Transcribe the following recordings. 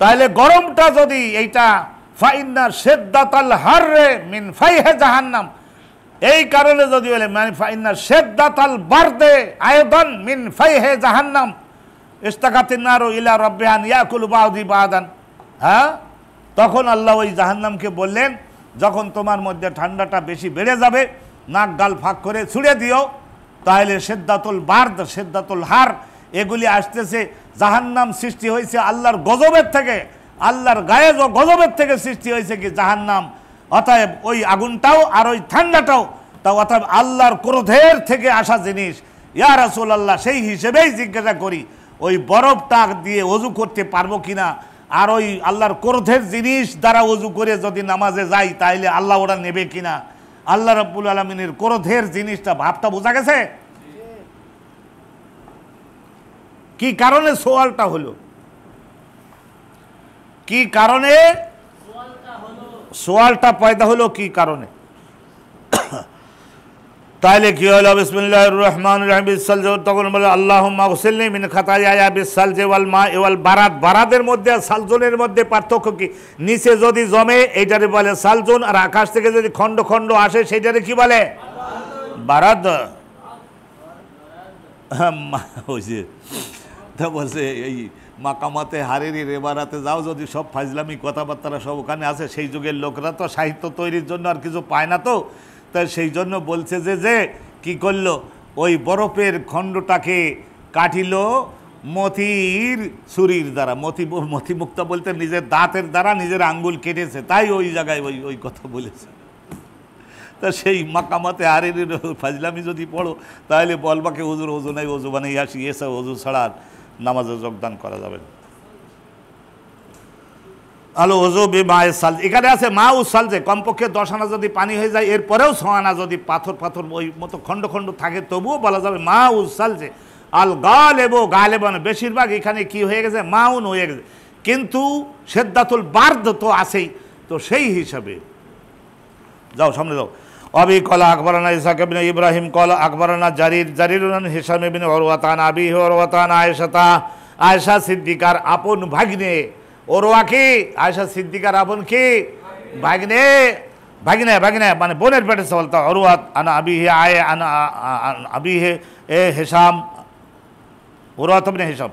তাহলে গরমটা যদি এইটা ফাইনার সেদ্দাতাল হার রে মিন ফাইহে জাহান্নাম এই কারণে যদি বলে মানে ফাইনার সেদ্দাতাল বারদে আয়দন মিন ফাইহে জাহান্নাম ইস্তাকাতিন নারু ইলা রব্বিহান ইয়াকুল বাউদি বাদান হ্যাঁ তখন আল্লাহ ওই জাহান্নামকে বললেন যখন তোমার মধ্যে ঠান্ডাটা বেশি বেড়ে যাবে নাক গাল ফাঁক করে ছুড়ে দিও তাহলে সেদ্ধাতুল বার্দ সেদ্দাতুল হার এগুলি আসতেছে জাহান্নাম সৃষ্টি হয়েছে আল্লাহর গজবের থেকে আল্লাহর গায়েজ ও গজবের থেকে সৃষ্টি হয়েছে কি জাহান্নাম অতএব ওই আগুনটাও আর ওই ঠান্ডাটাও তা অতএব আল্লাহর ক্রোধের থেকে আসা জিনিস ইয়া আল্লাহ সেই হিসেবেই জিজ্ঞাসা করি ওই বরফটা দিয়ে অজু করতে পারবো কিনা আর ওই আল্লাহর ক্রোধের জিনিস দ্বারা অজু করে যদি নামাজে যাই তাইলে আল্লাহ ওরা নেবে কিনা আল্লাহ রবুল আলমিনের ক্রোধের জিনিসটা ভাবটা বোঝা গেছে কি কারণে সোয়ালটা হলো কি কারণে সোয়ালটা পয়দা হলো কি কারণে তাহলে কি হলো বিসমুল্লাহ রহমান রহমিসাল তখন বলে আল্লাহ মাহসিল্লি মিন বিশাল যে জেওয়াল মা এওয়াল বারাত বারাতের মধ্যে আর সালজনের মধ্যে পার্থক্য কি নিচে যদি জমে এইটারে বলে সালজন আর আকাশ থেকে যদি খণ্ড খণ্ড আসে সেইটারে কি বলে বারাত হ্যাঁ তা বলছে এই মাকামাতে হারেরি রেবারাতে যাও যদি সব ফাজলামি কথাবার্তারা সব ওখানে আছে সেই যুগের লোকরা তো সাহিত্য তৈরির জন্য আর কিছু পায় না তো তাই সেই জন্য বলছে যে যে কি করলো ওই বরফের খণ্ডটাকে কাটিল মতির ছুরির দ্বারা মতি মতিমুক্তা বলতে নিজের দাঁতের দ্বারা নিজের আঙ্গুল কেটেছে তাই ওই জায়গায় ওই ওই কথা বলেছে তা সেই মাকামাতে আরের ফাজলামি যদি পড়ো তাহলে বলবাকে ওজুর ওজু নাই ওজু বানাই আসি এসে ওজু ছাড়ার নামাজে যোগদান করা যাবে আলো ওজো বি মায়ের সাল এখানে আছে মা ও যে কমপক্ষে দশ আনা যদি পানি হয়ে যায় এরপরেও ছ আনা যদি পাথর পাথর ওই মতো খণ্ড খণ্ড থাকে তবুও বলা যাবে মা ও সালজে যে আল গাল এবো গালেবন বেশিরভাগ এখানে কি হয়ে গেছে মাউন হয়ে গেছে কিন্তু সেদ্ধাতুল বার্ধ তো আছেই তো সেই হিসাবে যাও সামনে যাও আবি কল আকবরানা ইসাক ইবিন ইব্রাহিম কল আকবরানা জারির জারির হিসাম ইবিন অরওয়াতান আবি অরওয়াতান আয়েশাতা আয়েশা সিদ্দিকার আপন ভাগ্নে অরুয়া কি আয়েশা সিদ্দিকার আপন কি ভাগ্নে ভাগ্নে ভাগ্নে মানে বোনের পেটে সবলতো অরুয়াত আনা আবি হে আয় আনা আবি হে এ হিসাম অরুয়াত হিসাম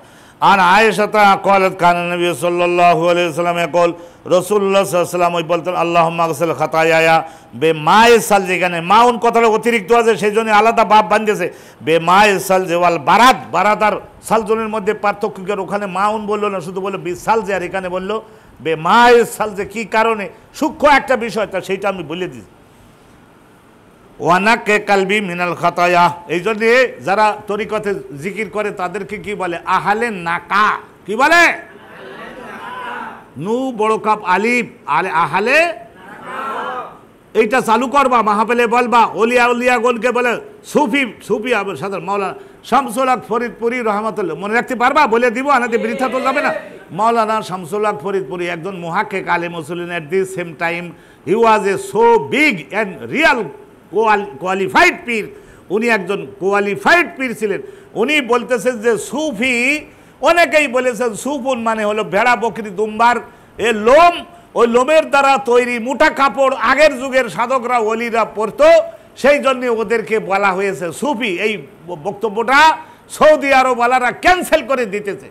আর আয়েশাতা কলাত কান নবী সাল্লাল্লাহু আলাইহি সাল্লাম একল রসুল্লাহ সাল্লাম ওই বলতেন আল্লাহ খাতায় আয়া বে মায়ে সাল যেখানে মা উন কথাটা অতিরিক্ত আছে সেই জন্য আলাদা বাপ বাঁধেছে বে মায়ে সাল যে ওয়াল বারাত বারাত আর সালজনের মধ্যে পার্থক্য ওখানে মা উন বললো না শুধু বললো বিশাল যে আর এখানে বললো বে মায়ে সাল যে কী কারণে সূক্ষ্ম একটা বিষয় তা সেইটা আমি বলে দিচ্ছি ওয়ানাকে কালবি মিনাল খতায়া এই জন্য যারা তরিকতে জিকির করে তাদেরকে কি বলে আহালে নাকা কি বলে নু বড় কাপ আলিফ আলে আহালে এইটা চালু করবা মাহাপেলে বলবা অলিয়া উলিয়া গোলকে বলে সুফি সুফি আবার সাধারণ মাওলানা শামসুল হক ফরিদপুরি রহমতুল্লাহ মনে রাখতে পারবা বলে দিব আনাতে বৃথা তো যাবে না মাওলানা শামসুল হক ফরিদপুরি একজন মুহাক্কে কালে at the same time he was a so big and real qualified পীর উনি একজন কোয়ালিফাইড পীর ছিলেন উনি বলতেছেন যে সুফি অনেকেই বলেছেন সুফুন মানে হলো ভেড়া বকরি দুম্বার এ লোম ওই লোমের দ্বারা তৈরি মোটা কাপড় আগের যুগের সাধকরা অলিরা পরত সেই জন্য ওদেরকে বলা হয়েছে সুফি এই বক্তব্যটা সৌদি আরবালারা ক্যান্সেল করে দিতেছে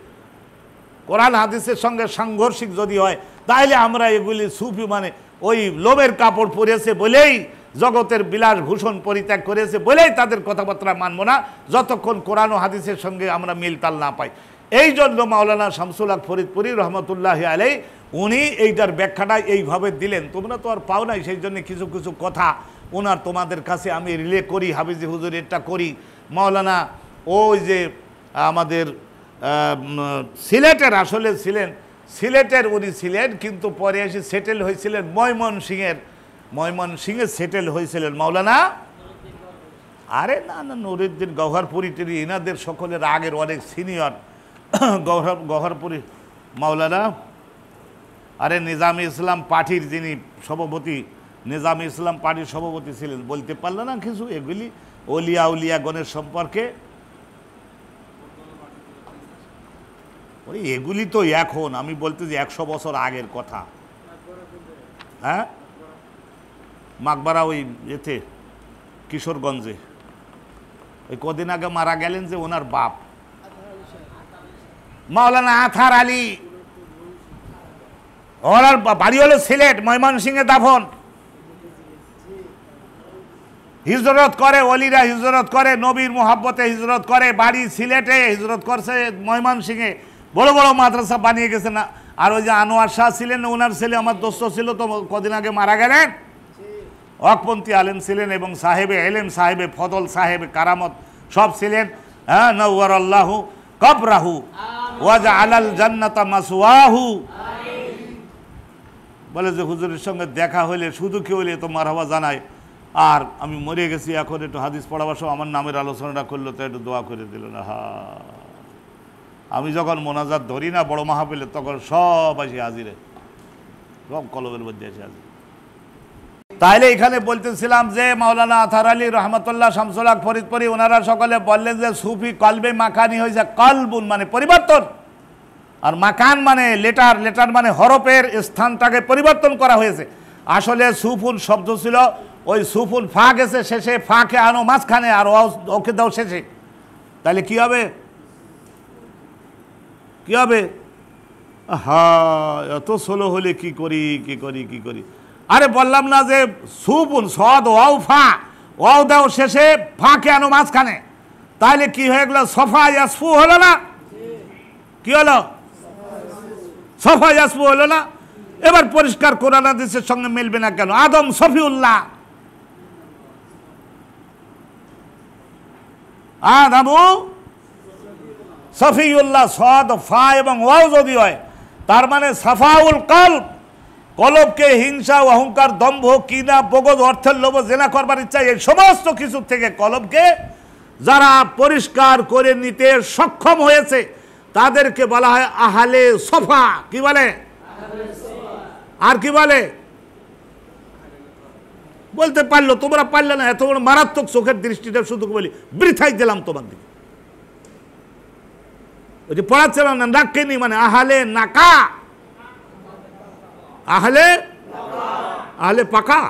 কোরআন হাদিসের সঙ্গে সাংঘর্ষিক যদি হয় তাহলে আমরা এগুলি সুফি মানে ওই লোমের কাপড় পরেছে বলেই জগতের বিলাস ভূষণ পরিত্যাগ করেছে বলেই তাদের কথাবার্তা মানব না যতক্ষণ কোরআন হাদিসের সঙ্গে আমরা মিলতাল না পাই এই জন্য মাওলানা শামসুল্লাহ ফরিদপুরি রহমতুল্লাহ আলাই উনি এইটার ব্যাখ্যাটা এইভাবে দিলেন তোমরা তো আর পাও নাই সেই জন্য কিছু কিছু কথা ওনার তোমাদের কাছে আমি রিলে করি হাবিজি হুজুর এটা করি মাওলানা ওই যে আমাদের সিলেটের আসলে ছিলেন সিলেটের উনি ছিলেন কিন্তু পরে এসে সেটেল হয়েছিলেন ময়মনসিংয়ের ময়মনসিংহে সেটেল হয়েছিলেন মাওলানা আরে না না নুরুদ্দিন গহরপুরি তিনি এনাদের সকলের আগের অনেক সিনিয়র গহর গহরপুরি মাওলানা আরে নিজাম ইসলাম পার্টির যিনি সভাপতি নিজাম ইসলাম পার্টির সভাপতি ছিলেন বলতে পারল না কিছু এগুলি অলিয়া উলিয়া গণের সম্পর্কে ওই এগুলি তো এখন আমি বলতে যে একশো বছর আগের কথা হ্যাঁ মাকবারা ওই এতে কিশোরগঞ্জে ওই কদিন আগে মারা গেলেন যে ওনার বাপ মাওলানা আথার আলী ওনার বাড়ি হলো সিলেট ময়মনসিংহে দাফন হিজরত করে অলিরা হিজরত করে নবীর মোহাব্বতে হিজরত করে বাড়ি সিলেটে হিজরত করছে ময়মনসিংহে বড় বড় মাদ্রাসা বানিয়ে গেছে না আর ওই যে আনোয়ার শাহ ছিলেন ওনার ছেলে আমার দোস্ত ছিল তো কদিন আগে মারা গেলেন অকপন্থী আলেম ছিলেন এবং সাহেবে এলেম সাহেবে ফদল সাহেব কারামত সব ছিলেন হ্যাঁ নওয়ার আল্লাহ কবরাহু ওয়াজা আলাল জান্নাতা মাসওয়াহু বলে যে হুজুরের সঙ্গে দেখা হইলে শুধু কি হইলে তো মারহাবা জানায় আর আমি মরে গেছি এখন একটু হাদিস পড়াবার সময় আমার নামের আলোচনাটা করলো তো একটু দোয়া করে দিল না হা আমি যখন মোনাজাত ধরি না বড় মাহাবিলে তখন সব আসি হাজিরে সব কলমের মধ্যে আসি হাজির তাহলে এখানে বলতেছিলাম যে মাওলানা আথার আলী রহমতুল্লাহ শামসুল্লাহ ফরিদপুরি ওনারা সকলে বললেন যে সুফি কলবে মাখানি হয়েছে কলবুন মানে পরিবর্তন আর মাকান মানে লেটার লেটার মানে হরপের স্থানটাকে পরিবর্তন করা হয়েছে আসলে সুফুন শব্দ ছিল ওই সুফুন ফা গেছে শেষে ফাঁকে আনো মাঝখানে আর ওকে দাও শেষে তাহলে কি হবে কি হবে হা এত সোলো হলে কি করি কি করি কি করি আরে বললাম না যে সুপুন সদ ওয়াও ফা ওয়াও দাও শেষে ফা কেন মাঝখানে তাহলে কি হয়ে গেল সফা ইয়াসফু হলো না কি হলো সফা ইয়াসফু হলো না এবার পরিষ্কার কোরআন হাদিসের সঙ্গে মিলবে না কেন আদম সফিউল্লাহ আদম সফিউল্লাহ সদ ফা এবং ওয়াও যদি হয় তার মানে সাফাউল কল্প কলবকে হিংসা অহংকার দম্ভ কিনা বগজ অর্থের লোভ জেনা করবার ইচ্ছা এই সমস্ত কিছু থেকে কলবকে যারা পরিষ্কার করে নিতে সক্ষম হয়েছে তাদেরকে বলা হয় আহালে সফা কি বলে আর কি বলে বলতে পারলো তোমরা পারলে না এত বড় মারাত্মক চোখের দৃষ্টিটা শুধু বলি বৃথাই দিলাম তোমার দিকে ওই যে পড়াচ্ছিলাম না নাককে নি মানে আহালে নাকা আহলে আহলে পাকা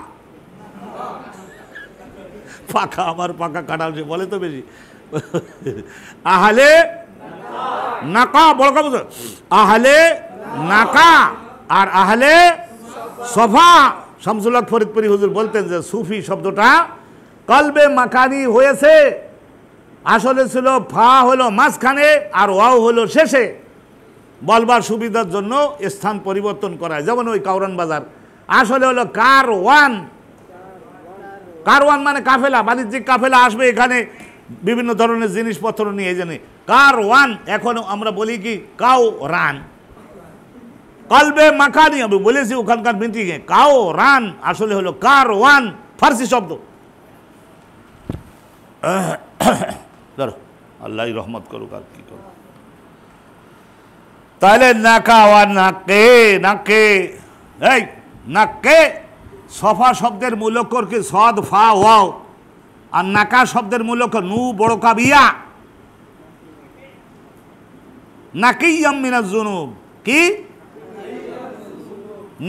পাকা আমার পাকা হচ্ছে বলে তো বেশি আহলে নাকা বড় কথা আহলে নাকা আর আহলে সফা শামসুল্লাহ ফরিদপুরি হুজুর বলতেন যে সুফি শব্দটা কলবে মাকানি হয়েছে আসলে ছিল ফা হলো মাঝখানে আর ওয়াও হলো শেষে বলবার সুবিধার জন্য স্থান পরিবর্তন করা যেমন ওই কাউরান বাজার আসলে হলো কার ওয়ান কার ওয়ান মানে কাফেলা বাণিজ্যিক কাফেলা আসবে এখানে বিভিন্ন ধরনের জিনিসপত্র নিয়ে জানে কার ওয়ান এখন আমরা বলি কি কাউ রান কলবে মাখানি আমি বলেছি ওখানকার মিটিংয়ে কাউ রান আসলে হলো কার ওয়ান ফার্সি শব্দ ধরো আল্লাহ রহমত করুক আর কি করুক তাহলে নাকা আর নাকে নাকে এই নাকে সফা শব্দের মূলকরকে সদ ফা ওয়াও আর নাকা শব্দের মূলক নু বড় কাবিয়া নাকি মিনাজ জুনুব কি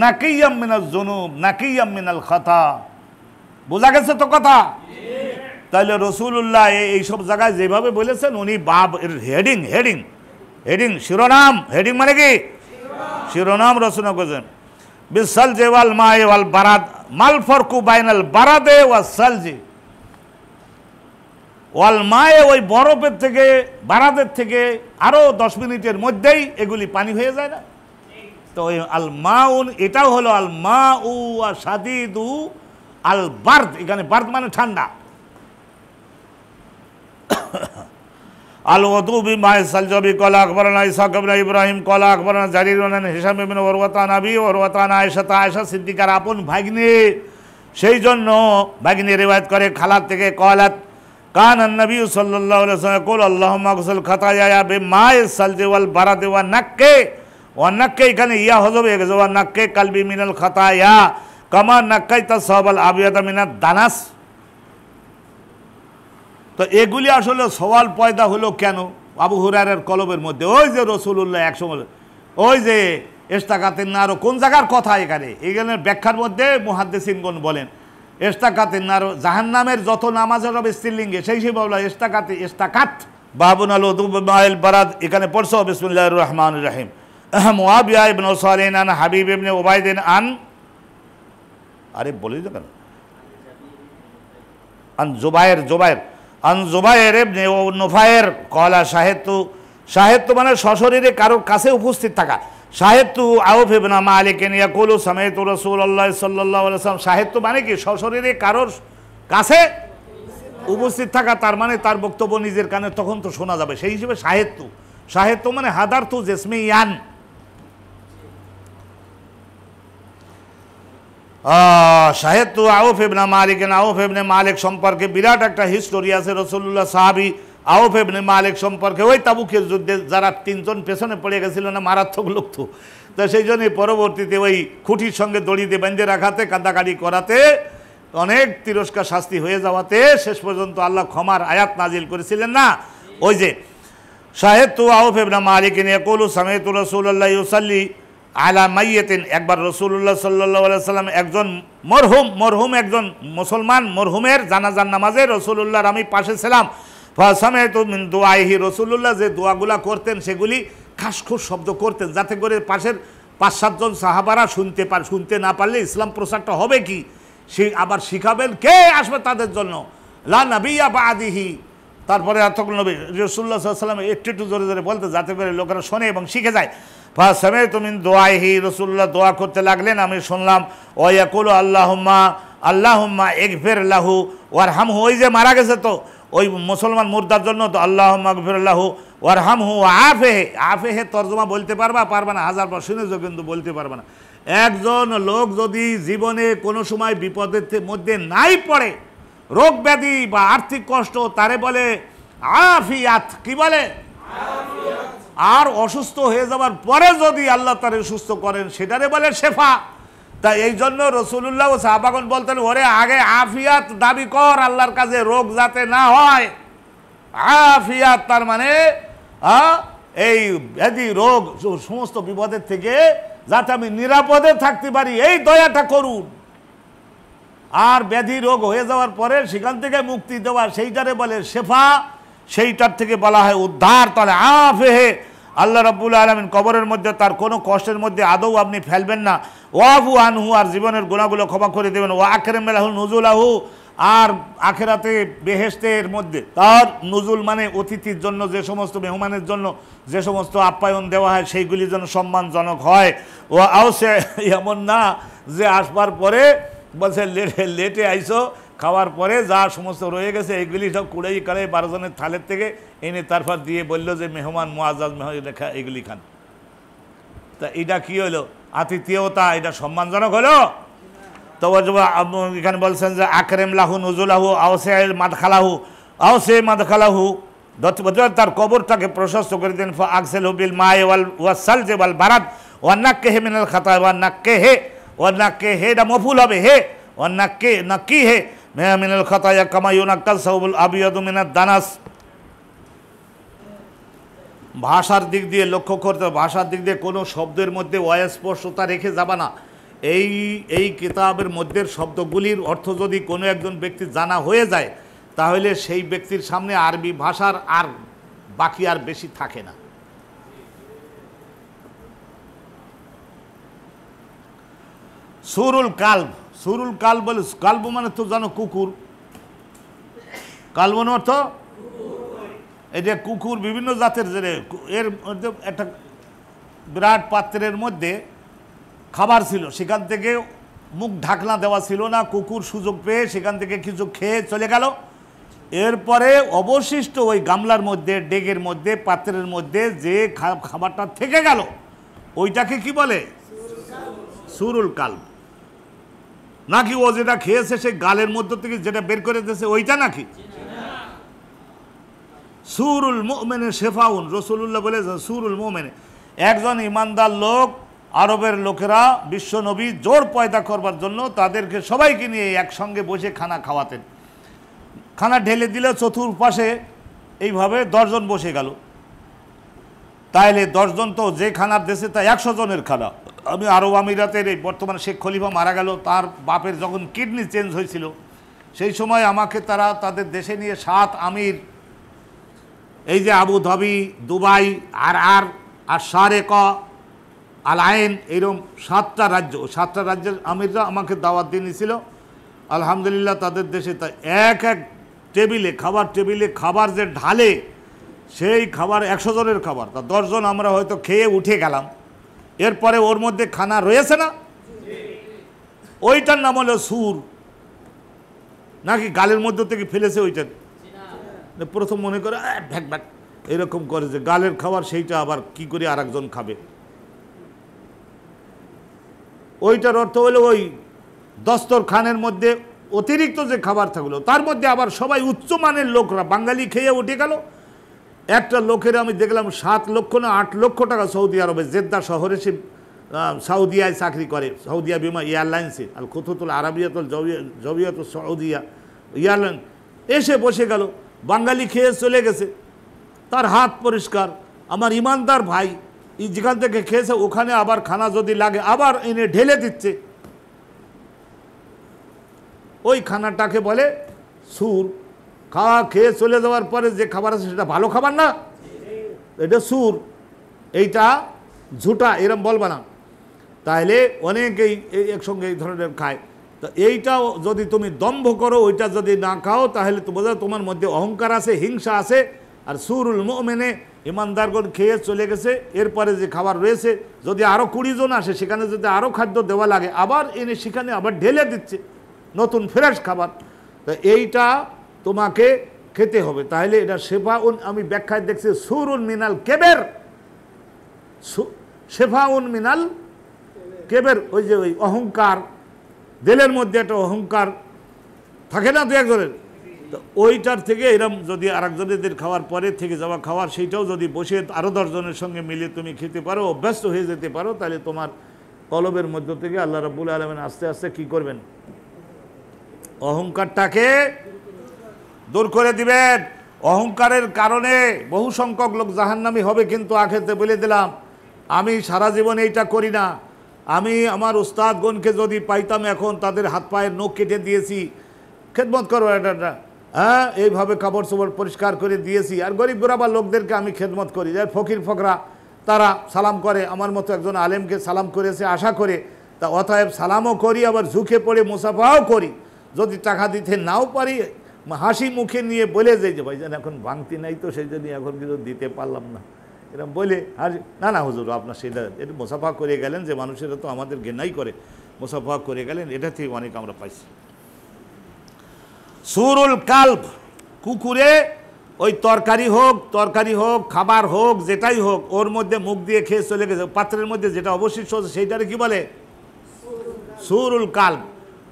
নাকি মিনাজ জুনুব নাকি মিনাল খাতা বোঝা গেছে তো কথা তাহলে রসুল্লাহ এইসব জায়গায় যেভাবে বলেছেন উনি বাব হেডিং হেডিং হেডিং শিরোনাম হেডিং মানে কি শিরোনাম রচনা করেছেন বিশাল জে ওয়াল মা ওয়াল বারাদ মাল ফরকু বাইনাল বারাদে ওয়াল সালজি ওয়াল মায়ে ওই বরফের থেকে বারাদের থেকে আরও দশ মিনিটের মধ্যেই এগুলি পানি হয়ে যায় না তো ওই আল মাউন এটাও হলো আল মা উ আর উ আল বার্দ এখানে বার্দ মানে ঠান্ডা ইব্রাহিম জারির আপন ভাগ্নে সেই জন্য ভাগ্নে রেওয়ায়ত করে খালার থেকে কলাত কান সাল্লাহ কোল আল্লাহ মকসুল খতায়া বে বারা দেওয়া ও এখানে ইয়া হজবে নাককে কালবি মিনাল খতায়া কামা নাক্কাই তা সবাল আবিয়াদা মিনা দানাস তো এগুলি আসলে সওয়াল পয়দা হলো কেন আবু হুরারের কলমের মধ্যে ওই যে রসুল্লাহ একসময় ওই যে এস্তাকাতের নারো কোন জায়গার কথা এখানে এখানে ব্যাখ্যার মধ্যে মুহাদ্দেসিনগণ বলেন এস্তাকাতের নারো জাহান্নামের যত নামাজের হবে স্ত্রীলিঙ্গে সেই সেই বলা এস্তাকাতে এস্তাকাত বাবুন আল মাইল বারাদ এখানে পড়ছে বিসমুল্লাহ রহমান রাহিম আন হাবিব ইবনে ওবায়দিন আন আরে বলে কেন আন জোবায়ের জোবায়ের আন জুবায়ের এবনে ও নোফায়ের কলা সাহেতু সাহেত্য মানে সশরীরে কারোর কাছে উপস্থিত থাকা সাহেতু আউফ ইবনা মালিকেন ইয়াকুলু সামেতু রাসূলুল্লাহ সাল্লাল্লাহু আলাইহি সাল্লাম সাহেত্য মানে কি সশরীরে কারোর কাছে উপস্থিত থাকা তার মানে তার বক্তব্য নিজের কানে তখন তো শোনা যাবে সেই হিসেবে সাহেত্য সাহেত্য মানে তু জেসমি ইয়ান সাহেব তু আউফ এবনে মালিক আউফ এবনে মালিক সম্পর্কে বিরাট একটা হিস্টোরি আছে রসুল্লাহ সাহাবি আউফ এবনে মালিক সম্পর্কে ওই তাবুকের যুদ্ধে যারা তিনজন পেছনে পড়ে গেছিল না মারাত্মক লোক তো তো সেই জন্য পরবর্তীতে ওই খুঁটির সঙ্গে দড়িতে বেঁধে রাখাতে কাদাকাড়ি করাতে অনেক তিরস্কার শাস্তি হয়ে যাওয়াতে শেষ পর্যন্ত আল্লাহ ক্ষমার আয়াত নাজিল করেছিলেন না ওই যে সাহেব তু আউফ এবনে মালিক ইন ইয়াকুলু সামেতুল রসুল্লাহ ইউসাল্লি আলা মাইয়েতেন একবার রসুল্লাহ সাল্লা সাল্লাম একজন মরহুম মরহুম একজন মুসলমান মরহুমের জানাজার নামাজে রসুল্লাহর আমি পাশে ছিলাম ফসমে তো দোয়াহি রসুল্লাহ যে দোয়াগুলা করতেন সেগুলি খাসখুস শব্দ করতেন যাতে করে পাশের পাঁচ সাতজন সাহাবারা শুনতে পার শুনতে না পারলে ইসলাম প্রসারটা হবে কি সে আবার শিখাবেন কে আসবে তাদের জন্য লা নবিয়া বা আদিহি তারপরে আর্থক নবী রসুল্লাহ সাল্লাম একটু একটু জোরে জোরে বলতে যাতে করে লোকেরা শোনে এবং শিখে যায় ফা সামে তুমিন হি রসুল্লাহ দোয়া করতে লাগলেন আমি শুনলাম ওয়াকুল আল্লাহম্মা আল্লাহম্মা একফের লাহু ওয়ার হাম ওই যে মারা গেছে তো ওই মুসলমান মুর্দার জন্য তো আল্লাহ আকবরুল্লাহ ওয়ার হাম হু আফেহে আফেহে তর্জমা বলতে পারবা পারবা না হাজার বার শুনেছ কিন্তু বলতে পারবে না একজন লোক যদি জীবনে কোনো সময় বিপদের মধ্যে নাই পড়ে রোগ ব্যাধি বা আর্থিক কষ্ট তারে বলে আফিয়াত কি বলে আর অসুস্থ হয়ে যাওয়ার পরে যদি আল্লাহ তারে সুস্থ করেন সেটারে বলে শেফা তা এই জন্য রসুল্লাহ সাহাবাগন বলতেন ওরে আগে আফিয়াত দাবি কর আল্লাহর কাছে রোগ যাতে না হয় আফিয়াত তার মানে এই ব্যাধি রোগ সমস্ত বিপদের থেকে যাতে আমি নিরাপদে থাকতে পারি এই দয়াটা করুন আর ব্যাধি রোগ হয়ে যাওয়ার পরে সেখান থেকে মুক্তি দেওয়া সেইটারে বলে শেফা সেইটার থেকে বলা হয় উদ্ধার তাহলে আফেহে আল্লাহ রব্বুল আলমিন কবরের মধ্যে তার কোনো কষ্টের মধ্যে আদৌ আপনি ফেলবেন না ওয়াবু আনহু আর জীবনের গুণাগুলো ক্ষমা করে দেবেন ও আখেরে নজুল আহু আর আখেরাতে বেহেস্তের মধ্যে তার নজুল মানে অতিথির জন্য যে সমস্ত মেহমানের জন্য যে সমস্ত আপ্যায়ন দেওয়া হয় সেইগুলি যেন সম্মানজনক হয় ও আও সে এমন না যে আসবার পরে বলছে লেটে লেটে আইসো খাওয়ার পরে যা সমস্ত রয়ে গেছে এইগুলি সব কুড়াই বারো বারোজনের থালের থেকে এনে তারপর দিয়ে বলল যে মেহমান মোয়াজাজ মেহমান খা এগুলি খান তা এটা কি হলো আতিথেয়তা এটা সম্মানজনক হলো তবে এখানে বলছেন যে আকরেম লাহু নজুলাহু আওসে মাদখালাহু আওসে মাদখালাহু তার কবরটাকে প্রশস্ত করে দেন আকসেল হুবিল মা ওয়াল ওয়াসাল যে ওয়াল বারাত কে হে মিনাল খাতা ওয়ার কে হে কে হে এটা মফুল হবে হে না নাকি হে মেয়ামিনুল খতায়া কামায়ুন আক্কাল সাহুবুল আবিয়াদুমিনার দানাস ভাষার দিক দিয়ে লক্ষ্য করতে ভাষার দিক দিয়ে কোনো শব্দের মধ্যে অস্পর্শতা রেখে যাবে না এই এই কিতাবের মধ্যে শব্দগুলির অর্থ যদি কোনো একজন ব্যক্তি জানা হয়ে যায় তাহলে সেই ব্যক্তির সামনে আরবি ভাষার আর বাকি আর বেশি থাকে না সুরুল কালভ সুরুল কাল বলে কালব মানে তো জানো কুকুর কালবন মানে অর্থ এই যে কুকুর বিভিন্ন জাতের যে এর একটা বিরাট পাত্রের মধ্যে খাবার ছিল সেখান থেকে মুখ ঢাকনা দেওয়া ছিল না কুকুর সুযোগ পেয়ে সেখান থেকে কিছু খেয়ে চলে গেল এরপরে অবশিষ্ট ওই গামলার মধ্যে ডেগের মধ্যে পাত্রের মধ্যে যে খাবারটা থেকে গেল ওইটাকে কি বলে সুরুল কাল্প নাকি ও যেটা খেয়েছে সে গালের মধ্য থেকে যেটা বের করে দিয়েছে ওইটা নাকি সুরুল মোমেনে শেফাউন রসুল্লাহ বলেছেন সুরুল মোমেনে একজন ইমানদার লোক আরবের লোকেরা বিশ্বনবী জোর পয়দা করবার জন্য তাদেরকে সবাইকে নিয়ে একসঙ্গে বসে খানা খাওয়াতেন খানা ঢেলে দিলে চতুর্পাশে এইভাবে দশজন বসে গেল তাইলে দশজন তো যে খানার দেশে তা একশো জনের খানা আমি আরব আমিরাতের এই বর্তমানে শেখ খলিফা মারা গেল তার বাপের যখন কিডনি চেঞ্জ হয়েছিল সেই সময় আমাকে তারা তাদের দেশে নিয়ে সাত আমির এই যে আবু ধাবি দুবাই আর আর আর সারে ক আল আইন এইরকম সাতটা রাজ্য সাতটা রাজ্যের আমিররা আমাকে দাওয়াত দিয়ে নিয়েছিল আলহামদুলিল্লাহ তাদের দেশে তা এক এক টেবিলে খাবার টেবিলে খাবার যে ঢালে সেই খাবার একশো জনের খাবার তা দশজন আমরা হয়তো খেয়ে উঠে গেলাম এরপরে ওর মধ্যে খানা রয়েছে না ওইটার নাম হলো সুর নাকি গালের মধ্যে থেকে ফেলেছে ওইটা প্রথম মনে করে ভ্যাক ভ্যাক এরকম করে যে গালের খাবার সেইটা আবার কি করে আর খাবে ওইটার অর্থ হলো ওই দস্তর খানের মধ্যে অতিরিক্ত যে খাবার থাকলো তার মধ্যে আবার সবাই উচ্চমানের লোকরা বাঙালি খেয়ে উঠে গেল একটা লোকের আমি দেখলাম সাত লক্ষ না আট লক্ষ টাকা সৌদি আরবে জেদ্দা শহরে সে সাউদিয়ায় চাকরি করে সৌদিয়া বিমা এয়ারলাইন্সে আর খুতুতুল আরবিয়াতুল জবিয়াত সৌদিয়া এয়ারলাইন এসে বসে গেল বাঙালি খেয়ে চলে গেছে তার হাত পরিষ্কার আমার ইমানদার ভাই যেখান থেকে খেয়েছে ওখানে আবার খানা যদি লাগে আবার এনে ঢেলে দিচ্ছে ওই খানাটাকে বলে সুর খাওয়া খেয়ে চলে যাওয়ার পরে যে খাবার আছে সেটা ভালো খাবার না এটা সুর এইটা ঝুটা এরম বলবে না তাহলে অনেকেই একসঙ্গে এই ধরনের খায় তো এইটাও যদি তুমি দম্ভ করো ওইটা যদি না খাও তাহলে তো বোঝা তোমার মধ্যে অহংকার আছে হিংসা আছে আর সুরুল মেনে ইমানদারগণ খেয়ে চলে গেছে এরপরে যে খাবার রয়েছে যদি আরও কুড়ি জন আসে সেখানে যদি আরও খাদ্য দেওয়া লাগে আবার এনে সেখানে আবার ঢেলে দিচ্ছে নতুন ফ্রেশ খাবার তো এইটা তোমাকে খেতে হবে তাহলে এটা শেফাউন আমি ব্যাখ্যায় দেখছি সুরুন মিনাল কেবের শেফাউন মিনাল কেবের ওই যে ওই অহংকার দেলের মধ্যে একটা অহংকার থাকে না দু একজনের তো ওইটার থেকে এরম যদি আর একজনেদের খাওয়ার পরে থেকে যাওয়া খাওয়ার সেইটাও যদি বসে আরও দশজনের সঙ্গে মিলে তুমি খেতে পারো অভ্যস্ত হয়ে যেতে পারো তাহলে তোমার কলবের মধ্য থেকে আল্লাহ রাবুল আলমেন আস্তে আস্তে কি করবেন অহংকারটাকে দূর করে দিবেন অহংকারের কারণে বহু সংখ্যক লোক জাহান্নামি হবে কিন্তু আখেতে বলে দিলাম আমি সারা জীবন এইটা করি না আমি আমার উস্তাদগণকে যদি পাইতাম এখন তাদের হাত পায়ের নখ কেটে দিয়েছি খেদমত করো এটা হ্যাঁ এইভাবে কাপড় চোপড় পরিষ্কার করে দিয়েছি আর গরিব গোড়াবার লোকদেরকে আমি খেদমত করি যার ফকির ফকরা তারা সালাম করে আমার মতো একজন আলেমকে সালাম করেছে আশা করে তা অতএব সালামও করি আবার ঝুঁকে পড়ে মুসাফাও করি যদি টাকা দিতে নাও পারি হাসি মুখে নিয়ে বলে যে যে ভাইজান এখন ভাঙতি নাই তো সেই জন্য এখন কিছু দিতে পারলাম না এরকম বলে হাসি না না হুজুর আপনার সেটা এটা মুসাফা করে গেলেন যে মানুষেরা তো আমাদের ঘেনাই করে মুসাফা করে গেলেন এটা থেকে অনেক আমরা পাইছি সুরুল কাল্প কুকুরে ওই তরকারি হোক তরকারি হোক খাবার হোক যেটাই হোক ওর মধ্যে মুখ দিয়ে খেয়ে চলে গেছে পাত্রের মধ্যে যেটা অবশিষ্ট সেইটারে কি বলে সুরুল কাল্প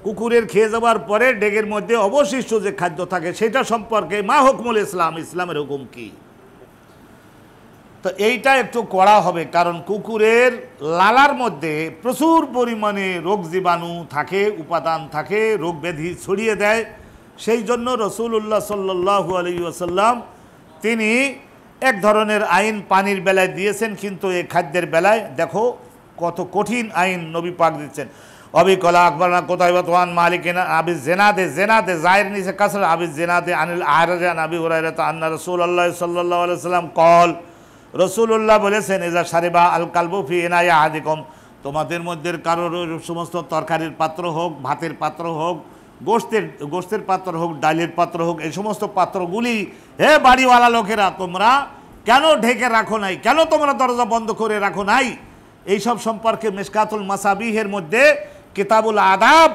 কুকুরের খেয়ে যাওয়ার পরে ডেগের মধ্যে অবশিষ্ট যে খাদ্য থাকে সেটা সম্পর্কে মা হকমুল ইসলাম ইসলামের হুকুম কি তো এইটা একটু করা হবে কারণ কুকুরের লালার মধ্যে প্রচুর পরিমাণে রোগ জীবাণু থাকে উপাদান থাকে রোগ ব্যাধি ছড়িয়ে দেয় সেই জন্য রসুল্লাহ সাল্লু আলী আসাল্লাম তিনি এক ধরনের আইন পানির বেলায় দিয়েছেন কিন্তু এই খাদ্যের বেলায় দেখো কত কঠিন আইন নবী পাক দিচ্ছেন অবিকলা আকবরনা কোথায় তোয়ান মালিকিনা আবি জেনাতে জেনাতে জাহির নিসে কাসর আবি জেনাতে আনিল আহরাজান আবি হুরাইরা আন্না আল্লাহ সাল্লাহ সাল্লাম কল রসুল্লাহ বলেছেন এজা সারিবা আল কালবু ফি এনায়া আদিকম তোমাদের মধ্যে কারোর সমস্ত তরকারির পাত্র হোক ভাতের পাত্র হোক গোস্তের গোস্তের পাত্র হোক ডালের পাত্র হোক এই সমস্ত পাত্রগুলি হে বাড়িওয়ালা লোকেরা তোমরা কেন ঢেকে রাখো নাই কেন তোমরা দরজা বন্ধ করে রাখো নাই এইসব সম্পর্কে মেসকাতুল মাসাবিহের মধ্যে কিতাবুল আদাব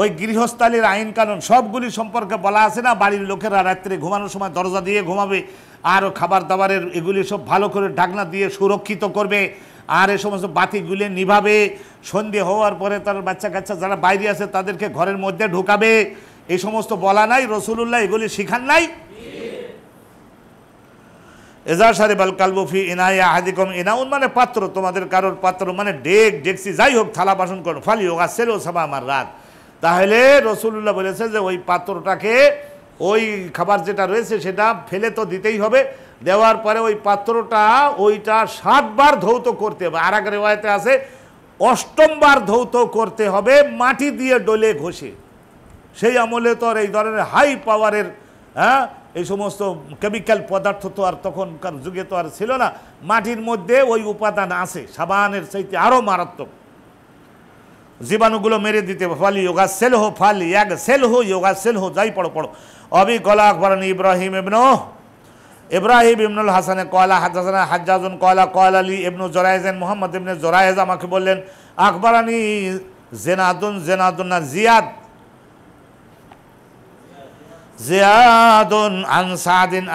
ওই গৃহস্থালির আইন কানুন সবগুলি সম্পর্কে বলা আছে না বাড়ির লোকেরা রাত্রে ঘুমানোর সময় দরজা দিয়ে ঘুমাবে আর খাবার দাবারের এগুলি সব ভালো করে ঢাকনা দিয়ে সুরক্ষিত করবে আর এ সমস্ত বাতিগুলি নিভাবে সন্ধে হওয়ার পরে তার বাচ্চা কাচ্চা যারা বাইরে আছে তাদেরকে ঘরের মধ্যে ঢুকাবে এই সমস্ত বলা নাই রসুলুল্লাহ এগুলি শিখান নাই এজা সারে বাল কালবফি ইনায়া হাদিকম এনাউন মানে পাত্র তোমাদের কারোর পাত্র মানে ডেক ডেকসি যাই হোক থালা বাসন করো ফালি হোক আসছে ও সাবা আমার রাত তাহলে রসুল্লাহ বলেছে যে ওই পাত্রটাকে ওই খাবার যেটা রয়েছে সেটা ফেলে তো দিতেই হবে দেওয়ার পরে ওই পাত্রটা ওইটা সাতবার ধৌত করতে হবে আর এক রেওয়ায়তে আছে অষ্টমবার ধৌত করতে হবে মাটি দিয়ে ডলে ঘষে সেই আমলে তো এই ধরনের হাই পাওয়ারের হ্যাঁ এই সমস্ত কেমিক্যাল পদার্থ তো আর তখনকার যুগে তো আর ছিল না মাটির মধ্যে ওই উপাদান আছে সাবানের চাইতে আরও মারাত্মক জীবাণুগুলো মেরে দিতে ফালি ইয়োগা সেল হো ফালি এক সেল হো ইয়োগা সেল হো যাই পড়ো পড়ো অবি কলা আকবরান ইব্রাহিম ইবন ইব্রাহিম ইবনুল হাসানে কয়লা হাজান হাজ্জাজুন কয়লা কয়লা আলী ইবনু জরায়েজেন মোহাম্মদ ইবনে জরায়েজ আমাকে বললেন আকবরানি জেনাদুন জেনাদুন না জিয়াদ জিয়াদুন আন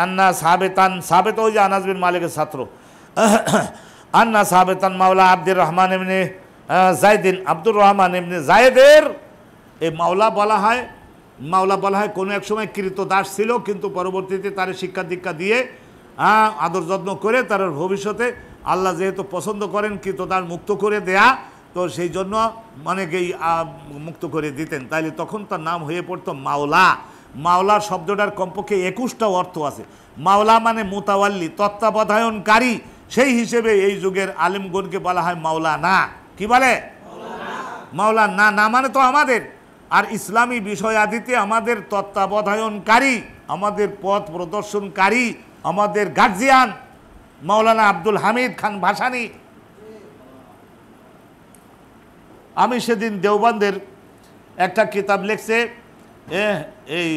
আন্না সাবেতান সাবেত ওই যে আনাস মালিকের ছাত্র আন্না সাবেতান মাওলা আব্দুর রহমান এমনি জায়দিন আব্দুর রহমান এমনি জায়েদের এই মাওলা বলা হয় মাওলা বলা হয় কোনো এক সময় কৃত দাস ছিল কিন্তু পরবর্তীতে তার শিক্ষা দীক্ষা দিয়ে আদর যত্ন করে তার ভবিষ্যতে আল্লাহ যেহেতু পছন্দ করেন কৃত দাস মুক্ত করে দেয়া তো সেই জন্য অনেকেই মুক্ত করে দিতেন তাইলে তখন তার নাম হয়ে পড়তো মাওলা মাওলার শব্দটার কমপক্ষে একুশটা অর্থ আছে মাওলা মানে মোতাওয়াল্লি তত্ত্বাবধায়নকারী সেই হিসেবে এই যুগের আলিমগণকে বলা হয় মাওলা না কি বলে মাওলা না না মানে তো আমাদের আর ইসলামী বিষয়াদিতে আমাদের তত্ত্বাবধায়নকারী আমাদের পথ প্রদর্শনকারী আমাদের গার্জিয়ান মাওলানা আব্দুল হামিদ খান ভাসানি আমি সেদিন দেওবানদের একটা কিতাব লিখছে এই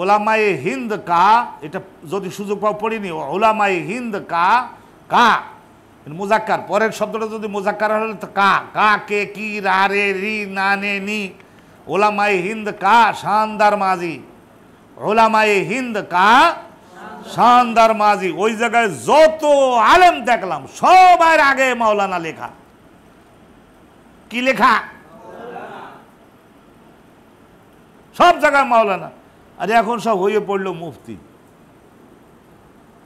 ওলামাই হিন্দ কা এটা যদি সুযোগ পাও পড়িনি ওলামাই হিন্দ কা কা মোজাক্কার মানে পরের শব্দটা যদি মোজাক্কার হলে তো কা কা কে কি রা রে রি না নি ওলামাই হিন্দ কা শানদার মাজি ওলামাই হিন্দ কা শানদার মাজি ওই জায়গায় যত আলেম দেখলাম সবার আগে মাওলানা লেখা কি লেখা সব জায়গায় মাওলানা আর এখন সব হয়ে পড়লো মুফতি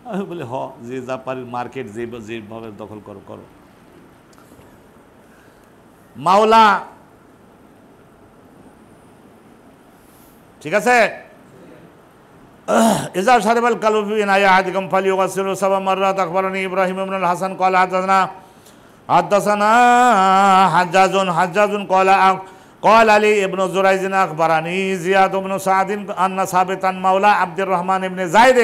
আমি বলি হ যে যা পারি মার্কেট যেভাবে দখল করো করো মাওলা ঠিক আছে এজাব সাহেব আল কালুফি নাইয়া হাদি কম্পালি ওয়াসিল সাবা মাররাত আকবরানি ইব্রাহিম ইবনুল হাসান কল হাদাসানা হাদাসানা হাজাজুন হাজাজুন কল قال علي ابن زريج اخبرني زياد بن سعد ان ثابتا مولى عبد الرحمن بن زيد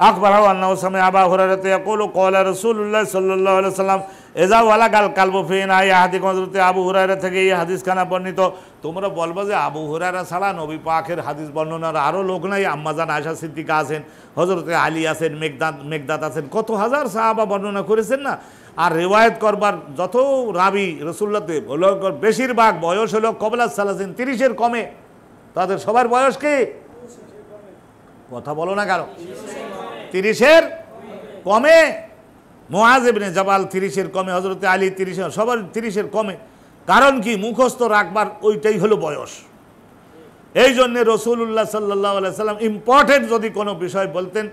اخبره انه سمع ابا هريره يقول قال رسول الله صلى الله عليه وسلم এজা ওয়ালা গাল কালবু ফিনা ইয়াহাদি হজরতে আবু হুরায়রা থেকে এই খানা বর্ণিত তোমরা বলবো যে আবু হুরায়রা ছাড়া নবী পাকের হাদিস বর্ণনার আরও লোক নাই আম্মাজান আশা সিদ্দিকা আছেন হজরতে আলী আছেন মেঘদাত মেঘদাত আছেন কত হাজার সাহাবা বর্ণনা করেছেন না আর রেওয়ায়ত করবার যত রাবি রসুল্লাতে বেশিরভাগ বয়স হলো কবলা সালাসিন তিরিশের কমে তাদের সবার বয়স কি কথা বলো না কেন তিরিশের কমে মহাজ জবাল তিরিশের কমে হজরতে আলী তিরিশের সবার তিরিশের কমে কারণ কি মুখস্থ রাখবার ওইটাই হলো বয়স এই জন্যে রসুল্লাহ সাল্লাহ সাল্লাম ইম্পর্টেন্ট যদি কোনো বিষয় বলতেন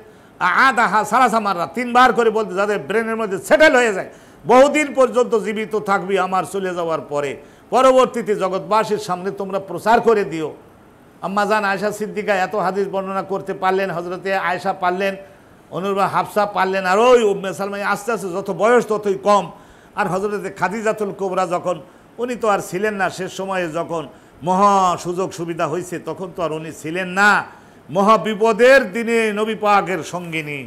আদাহা মাররা তিনবার করে বলতে যাদের ব্রেনের মধ্যে সেটেল হয়ে যায় বহুদিন পর্যন্ত জীবিত থাকবি আমার চলে যাওয়ার পরে পরবর্তীতে জগৎবাসীর সামনে তোমরা প্রচার করে দিও আম্মাজান আয়সা সিদ্দিকা এত হাদিস বর্ণনা করতে পারলেন হজরতে আয়সা পারলেন অনুরবা হাফসা পারলেন আর ওই উম্মে সালমাই আস্তে আস্তে যত বয়স ততই কম আর হজরতে খাদিজাতুল কোবরা যখন উনি তো আর ছিলেন না শেষ সময়ে যখন মহা সুযোগ সুবিধা হয়েছে তখন তো আর উনি ছিলেন না মহাবিপদের দিনে নবী পাকের সঙ্গিনী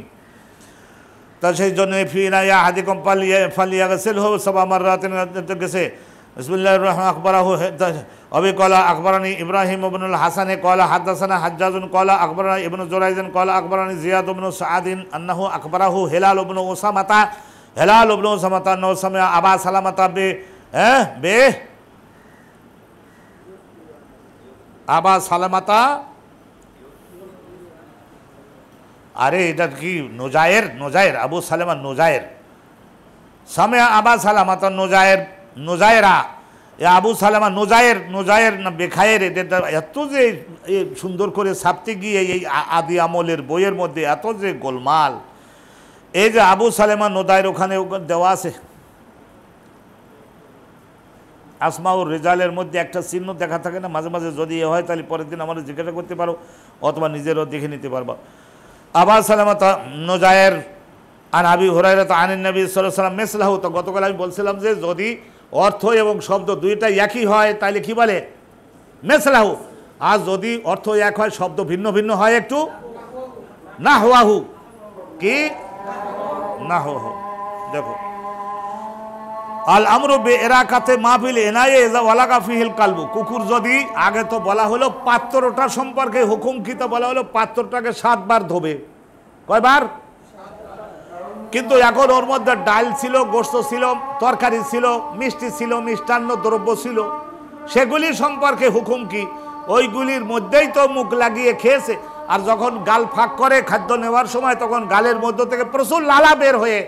তা সেই জন্য ফিনাইয়া হাদিকম কম পালিয়া ফালিয়া গেছিল হো সব আমার রাতে গেছে বিসমুল্লাহ রহমান আকবর অবি কলা আকবরানি ইব্রাহিম ইবনুল হাসানে কলা হাদাসানা হাজ্জাজুন কলা আকবরানি ইবনু জোরাইজন কলা আকবরানি জিয়াদ ইবনু সাদিন আন্নাহু আকবরাহু হেলাল ইবনু ওসামাতা হেলাল ইবনু ওসামাতা নৌসামে আবা সালামাতা বে হ্যাঁ বে আবা সালামাতা আরে এটা কি নোজায়ের নোজায়ের আবু সালেমা নোজায়ের সামে আবা সালামা তো নোজায়ের নোজায়েরা এ আবু সালামা নোজায়ের নোজায়ের না বেখায়ের এদের এত যে সুন্দর করে ছাপতে গিয়ে এই আদি আমলের বইয়ের মধ্যে এত যে গোলমাল এই যে আবু সালেমা নোদায়ের ওখানে দেওয়া আছে আসমাউর রেজালের মধ্যে একটা চিহ্ন দেখা থাকে না মাঝে মাঝে যদি এ হয় তাহলে পরের দিন আমরা জিজ্ঞাসা করতে পারো অথবা নিজেরও দেখে নিতে পারবা আবার সালামত নজায়ের আন আবি হরাই আনিন নবী সাল্লাম মেসলাহ তো গতকাল আমি বলছিলাম যে যদি অর্থ এবং শব্দ দুইটা একই হয় তাহলে কি বলে মেসলাহু আর যদি অর্থ এক হয় শব্দ ভিন্ন ভিন্ন হয় একটু না হওয়াহু কি না হো দেখো আল আমরু বে এরাকাতে মাহফিল এনায়ে ওয়ালাকা ফিহিল কালবু কুকুর যদি আগে তো বলা হলো পাত্রটা সম্পর্কে তো বলা হলো পাত্রটাকে সাতবার ধোবে কয়বার কিন্তু এখন ওর মধ্যে ডাল ছিল গোস্ত ছিল তরকারি ছিল মিষ্টি ছিল মিষ্টান্ন দ্রব্য ছিল সেগুলি সম্পর্কে হুকুম কি ওইগুলির মধ্যেই তো মুখ লাগিয়ে খেয়েছে আর যখন গাল ফাঁক করে খাদ্য নেওয়ার সময় তখন গালের মধ্য থেকে প্রচুর লালা বের হয়ে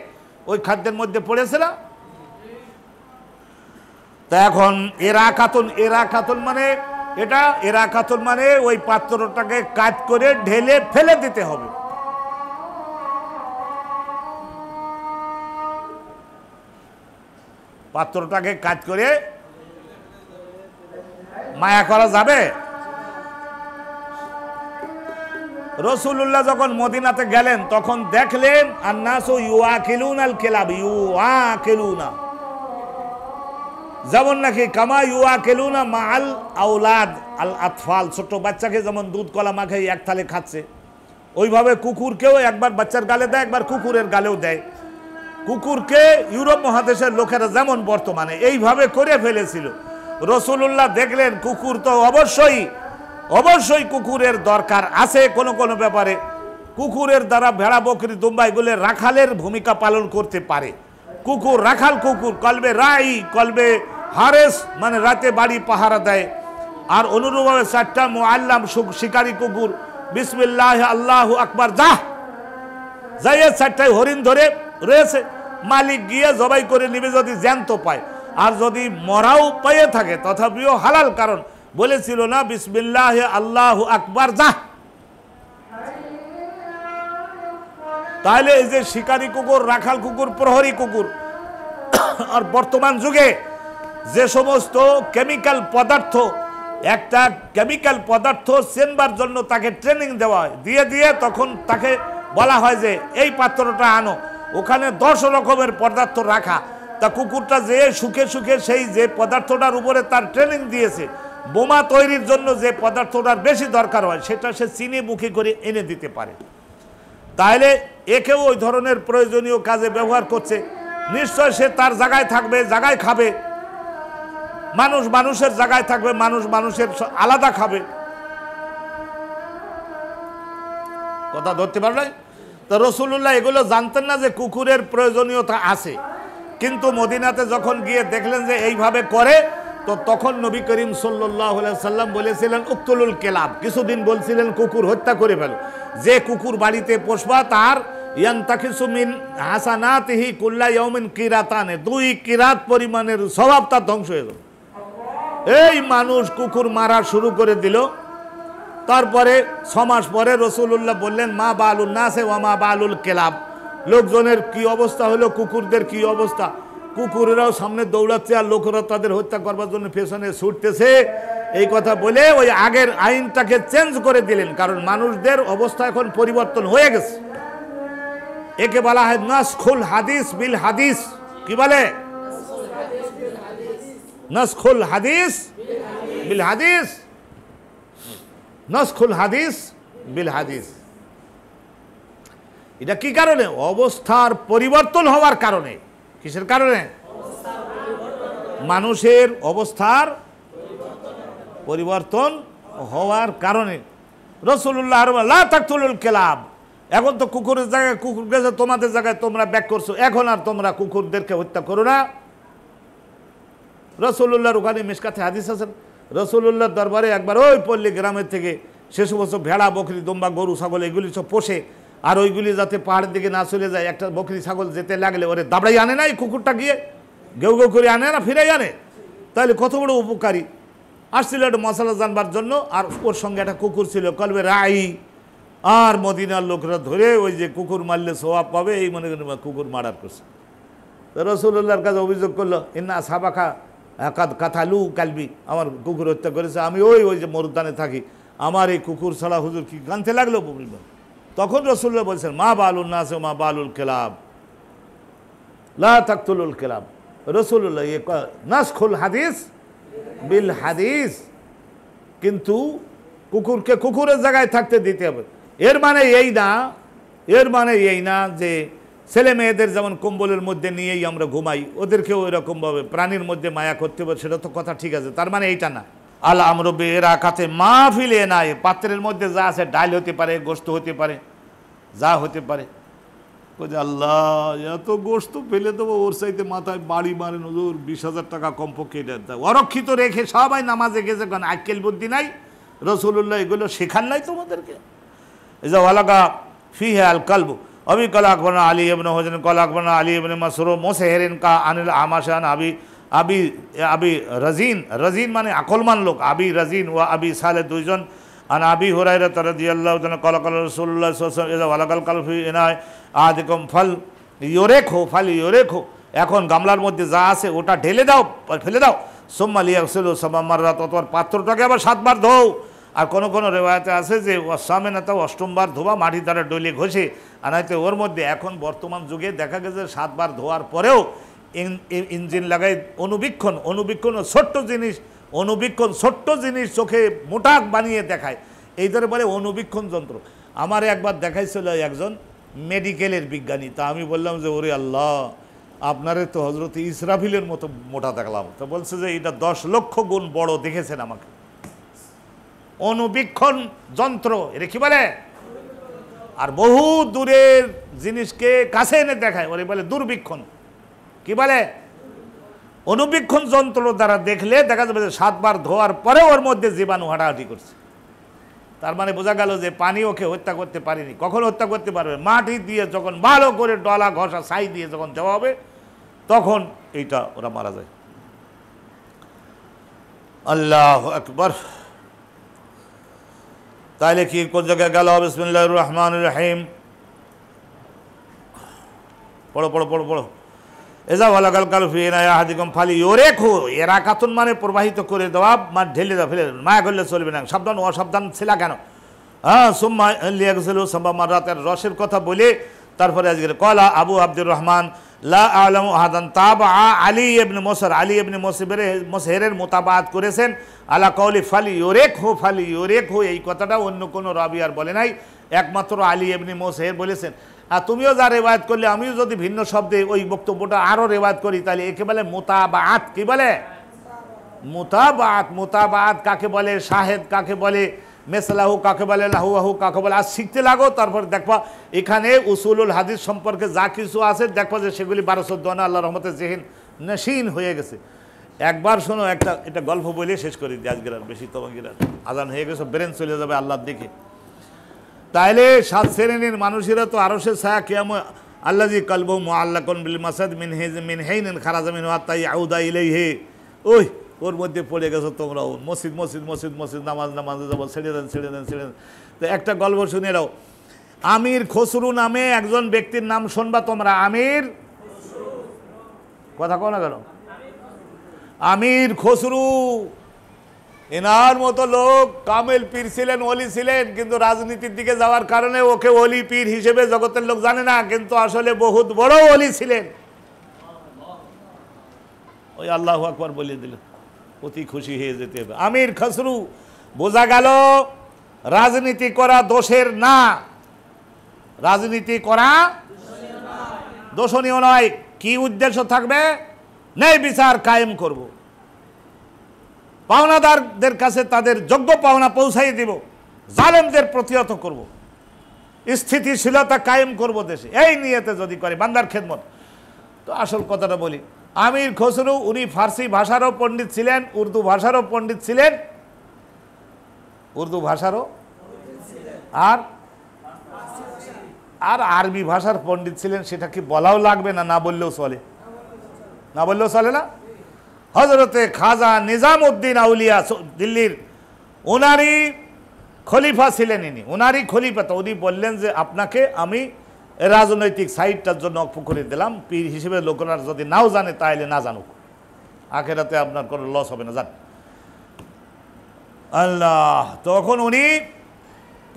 ওই খাদ্যের মধ্যে পড়েছিলাম তা এখন এরা খাতুন এরা খাতুন মানে এটা এরা খাতুন মানে ওই পাত্রটাকে কাজ করে ঢেলে ফেলে দিতে হবে পাত্রটাকে কাজ করে মায়া করা যাবে রসুল্লাহ যখন মদিনাতে গেলেন তখন দেখলেন সো ইউ আলুন আল কেলাব ইউ আলুনা যেমন নাকি কামা ইউয়া কেলুনা মা আল আউলাদ আল আতফাল ছোট্ট বাচ্চাকে যেমন দুধ কলা মাখে এক থালে খাচ্ছে ওইভাবে কুকুরকেও একবার বাচ্চার গালে দেয় একবার কুকুরের গালেও দেয় কুকুরকে ইউরোপ মহাদেশের লোকেরা যেমন বর্তমানে এইভাবে করে ফেলেছিল রসুল্লাহ দেখলেন কুকুর তো অবশ্যই অবশ্যই কুকুরের দরকার আছে কোনো কোনো ব্যাপারে কুকুরের দ্বারা ভেড়া বকরি দুম্বাইগুলো রাখালের ভূমিকা পালন করতে পারে কুকুর রাখাল কুকুর কলবে রাই কলবে হারেস মানে রাতে বাড়ি পাহারা দেয় আর অনুরূপভাবে চারটা মোয়াল্লাম শিকারী কুকুর বিসমিল্লাহ আল্লাহ আকবার যাহ যাই চারটায় হরিণ ধরে রয়েছে মালিক গিয়ে জবাই করে নিবে যদি জ্যান্ত পায় আর যদি মরাও পেয়ে থাকে তথাপিও হালাল কারণ বলেছিল না বিসমিল্লাহ আল্লাহ আকবার যাহ তাহলে এই যে শিকারী কুকুর রাখাল কুকুর প্রহরী কুকুর আর বর্তমান যুগে যে সমস্ত কেমিক্যাল পদার্থ একটা কেমিক্যাল পদার্থ চেনবার জন্য তাকে ট্রেনিং দেওয়া হয় দিয়ে দিয়ে তখন তাকে বলা হয় যে এই পাত্রটা আনো ওখানে দশ রকমের পদার্থ রাখা তা কুকুরটা যে সুখে সুখে সেই যে পদার্থটার উপরে তার ট্রেনিং দিয়েছে বোমা তৈরির জন্য যে পদার্থটার বেশি দরকার হয় সেটা সে চিনি মুখে করে এনে দিতে পারে তাহলে একেও ওই ধরনের প্রয়োজনীয় কাজে ব্যবহার করছে নিশ্চয় সে তার জায়গায় থাকবে জায়গায় খাবে মানুষ মানুষের জায়গায় থাকবে মানুষ মানুষের আলাদা খাবে কথা ধরতে পারলেন তো রসুল্লাহ এগুলো জানতেন না যে কুকুরের প্রয়োজনীয়তা আছে কিন্তু মদিনাতে যখন গিয়ে দেখলেন যে এইভাবে করে তো তখন নবী করিম সাল্লাম বলেছিলেন উক্তুলুল কেলাব কিছুদিন বলছিলেন কুকুর হত্যা করে ফেল যে কুকুর বাড়িতে পোষবা তার ইয়ান্তাকিসুমিন হাসানাতিহি কুল্লা ইয়মিন কিরাতানে দুই কিরাত পরিমাণের স্বভাব তার ধ্বংস হয়ে গেল এই মানুষ কুকুর মারা শুরু করে দিল তারপরে ছমাস পরে রসুল্লাহ বললেন মা বালুল নাসে ও মা বালুল কেলাব লোকজনের কি অবস্থা হলো কুকুরদের কি অবস্থা কুকুরেরাও সামনে দৌড়াচ্ছে আর লোকেরা তাদের হত্যা করবার জন্য পেছনে ছুটতেছে এই কথা বলে ওই আগের আইনটাকে চেঞ্জ করে দিলেন কারণ মানুষদের অবস্থা এখন পরিবর্তন হয়ে গেছে একে বলা হয় খুল হাদিস বিল হাদিস কি বলে খুল হাদিস বিল হাদিস খুল হাদিস বিল হাদিস এটা কি কারণে অবস্থার পরিবর্তন হওয়ার কারণে কিসের কারণে মানুষের অবস্থার পরিবর্তন হওয়ার কারণে রসুল্লাহ আল্লাহ কেলাব এখন তো কুকুরের জায়গায় কুকুর গেছে তোমাদের জায়গায় তোমরা ব্যাক করছো এখন আর তোমরা কুকুরদেরকে হত্যা করো না রসুল্লাহর ওখানে মিসকাতে হাদিস আছেন রসুল্লাহর দরবারে একবার ওই পল্লী গ্রামের থেকে সে বছর ভেড়া বকরি দোম্বা গরু ছাগল এগুলি সব পোষে আর ওইগুলি যাতে পাহাড়ের দিকে না চলে যায় একটা বকরি ছাগল যেতে লাগলে ওরে দাবড়াই আনে না এই কুকুরটা গিয়ে গেউ গেউ করে আনে না ফিরাই আনে তাহলে কত বড় উপকারী আসছিল একটা মশলা জানবার জন্য আর ওর সঙ্গে একটা কুকুর ছিল কলবে রাই আর মদিনার লোকরা ধরে ওই যে কুকুর মারলে স্বভাব পাবে এই মনে করেন কুকুর মারার করছে রসুল্লাহর কাছে অভিযোগ করলো ইন্না সাবাখা কাদ কাথালু কালবি আমার কুকুর হত্যা করেছে আমি ওই ওই যে মরুদানে থাকি আমার এই কুকুর ছাড়া হুজুর কি গানতে লাগলো বলবেন তখন রসুল্লাহ বলছেন মা বালুল নাস মা বালুল কেলাব লা কেলাব রসুল্লাহ নাসখুল হাদিস বিল হাদিস কিন্তু কুকুরকে কুকুরের জায়গায় থাকতে দিতে হবে এর মানে এই না এর মানে এই না যে ছেলে মেয়েদের যেমন কম্বলের মধ্যে নিয়েই আমরা ঘুমাই ওদেরকেও ওই রকমভাবে প্রাণীর মধ্যে মায়া করতে হবে সেটা তো কথা ঠিক আছে তার মানে এইটা না আল আমরবে এরা কাছে মা ফিলে নাই পাত্রের মধ্যে যা আছে ডাল হতে পারে গোস্ত হতে পারে যা হতে পারে যে আল্লাহ এত গোস্ত ফেলে দেবো ওর সাইতে মাথায় বাড়ি মারে নজর বিশ হাজার টাকা কমপক্ষে অরক্ষিত রেখে সবাই নামাজে গেছে কারণ আক্কেল বুদ্ধি নাই রসুল্লাহ এগুলো শেখার নাই তোমাদেরকে এই যে ওয়ালাকা ফি হে আল কালবু অবি কলাকবনা আলী এমন হোজেন কলাকবনা আলী এবন মাসুর মোসেহেরিন কা আনিল আমাশান আবি আবি আবি রাজিন রাজিন মানে আকলমান লোক আবি রাজিন ও আবি সালে দুইজন আর আবি হুরাইরা তারা দিয়াল্লাহ কলাকাল রসুল্লাহ কালফি এনায় আদিকম ফল ইয়োরে খো ফাল ইয়োরে খো এখন গামলার মধ্যে যা আছে ওটা ঢেলে দাও ফেলে দাও সোম্মা লিয়াকসুল সোমাম্মাররা ততবার পাত্রটাকে আবার সাতবার ধোও আর কোনো কোনো রেওয়ায়তে আছে যে অসামে অষ্টমবার ধোয়া মাটি দ্বারা ডলে ঘষে আর হয়তো ওর মধ্যে এখন বর্তমান যুগে দেখা গেছে সাতবার ধোয়ার পরেও ইঞ্জিন লাগাই অনুবীক্ষণ অনুবীক্ষণ ছোট্ট জিনিস অনুবীক্ষণ ছোট্ট জিনিস চোখে মোটা বানিয়ে দেখায় এই ধরে বলে অনুবীক্ষণ যন্ত্র আমার একবার দেখাইছিল একজন মেডিকেলের বিজ্ঞানী তা আমি বললাম যে ওরে আল্লাহ আপনারে তো হজরত ইসরাফিলের মতো মোটা দেখলাম তো বলছে যে এটা দশ লক্ষ গুণ বড় দেখেছেন আমাকে অনুবীক্ষণ যন্ত্র এটা কি বলে আর বহু দূরের জিনিসকে কাছে এনে দেখায় ওরে বলে দুর্বীক্ষণ কি বলে অনুবীক্ষণ যন্ত্র দ্বারা দেখলে দেখা যাবে যে সাতবার ধোয়ার পরে ওর মধ্যে জীবাণু হাঁটাহাটি করছে তার মানে বোঝা গেল যে পানি ওকে হত্যা করতে পারিনি কখন হত্যা করতে পারবে মাটি দিয়ে যখন ভালো করে ডলা ঘষা ছাই দিয়ে যখন দেওয়া হবে তখন এইটা ওরা মারা যায় আল্লাহ আকবর তাহলে কি কোন জায়গায় গেল বিসমুল্লাহ রহমান রাহিম পড়ো পড়ো পড়ো পড়ো এজা ওয়ালাগাল কাল ফিনা হাদিকম ফালি ওরে খো এরা কাতুন মানে প্রবাহিত করে দেওয়া মা ঢেলে দেওয়া ফেলে মায়া করলে চলবে না সাবধান অসাবধান ছিলা কেন হ্যাঁ সোম্মা লিয়াগসেলু সম্বা মারাতের রসের কথা বলে তারপরে আজকে কলা আবু আব্দুর রহমান লা আলম আহাদান তাব আলী এবনে মোসর আলী এবনে মোসিবের মোসহেরের মোতাবাত করেছেন আলা কৌলি ফালি ইয়োরেক হো ফালি ইয়োরেক হো এই কথাটা অন্য কোনো রবি আর বলে নাই একমাত্র আলী এবনে মোসহের বলেছেন আর তুমিও যা রেওয়ায়ত করলে আমিও যদি ভিন্ন শব্দে ওই বক্তব্যটা আরও রেওয়ায়ত করি তাহলে একে বলে মোতাবাত কি বলে মোতাবাত মোতাবাত কাকে বলে শাহেদ কাকে বলে মেসলাহু কাকে বলে লাহু আহু কাকে বলে আর শিখতে লাগো তারপর দেখবা এখানে উসুলুল হাদিস সম্পর্কে যা কিছু আছে দেখবা যে সেগুলি বারোশো দোয়ানা আল্লাহ রহমতে জেহিন নসীন হয়ে গেছে একবার শোনো একটা এটা গল্প বলে শেষ করি আজকের বেশি তোমাকে আজান হয়ে গেছে ব্রেন চলে যাবে আল্লাহর দিকে তাইলে সাত শ্রেণীর মানুষেরা তো আরো সে ছায়া কেয়াম আল্লাজি কলব মোয়াল্লাকন বিল মাসাদ মিন হে মিন জামিন খারাজামিন তাই আউদা ইলেই হে ওই ওর মধ্যে পড়ে গেছো তোমরাও মসজিদ মসজিদ মসজিদ মসজিদ নামাজ নামাজ যাবো ছেড়ে দেন ছেড়ে দেন ছেড়ে দেন তো একটা গল্প শুনে রাও আমির খসরু নামে একজন ব্যক্তির নাম শুনবা তোমরা আমির কথা কো না কেন আমির খসরু এনার মতো লোক কামেল পীর ছিলেন অলি ছিলেন কিন্তু রাজনীতির দিকে যাওয়ার কারণে ওকে অলি পীর হিসেবে জগতের লোক জানে না কিন্তু আসলে বহুত বড় অলি ছিলেন ওই আল্লাহ আকবর বলে দিল অতি খুশি হয়ে যেতে হবে আমির খসরু বোঝা গেল রাজনীতি করা দোষের না রাজনীতি করা দোষণীয় নয় কি উদ্দেশ্য থাকবে ন্যায় বিচার কায়েম করবো পাওনাদারদের কাছে তাদের যোগ্য পাওনা পৌঁছাই দিব জালেমদের প্রতিহত করব। স্থিতিশীলতা কায়েম করব দেশে এই নিয়েতে যদি করে বান্দার খেদমত তো আসল কথাটা বলি আমির খসরু উনি ফার্সি ভাষারও পণ্ডিত ছিলেন উর্দু ভাষারও পণ্ডিত ছিলেন উর্দু ভাষারও আর আর আরবি ভাষার পণ্ডিত ছিলেন সেটা কি বলাও লাগবে না না বললেও চলে না বললেও চলে না হজরতে খাজা উদ্দিন আউলিয়া দিল্লির ওনারই খলিফা ছিলেন ইনি ওনারই খলিফা তো উনি বললেন যে আপনাকে আমি রাজনৈতিক সাইডটার জন্য অক্ষ করে দিলাম পীর হিসেবে লোকেরা যদি নাও জানে তাহলে না জানুক আখেরাতে আপনার কোনো লস হবে না জান আল্লাহ তখন উনি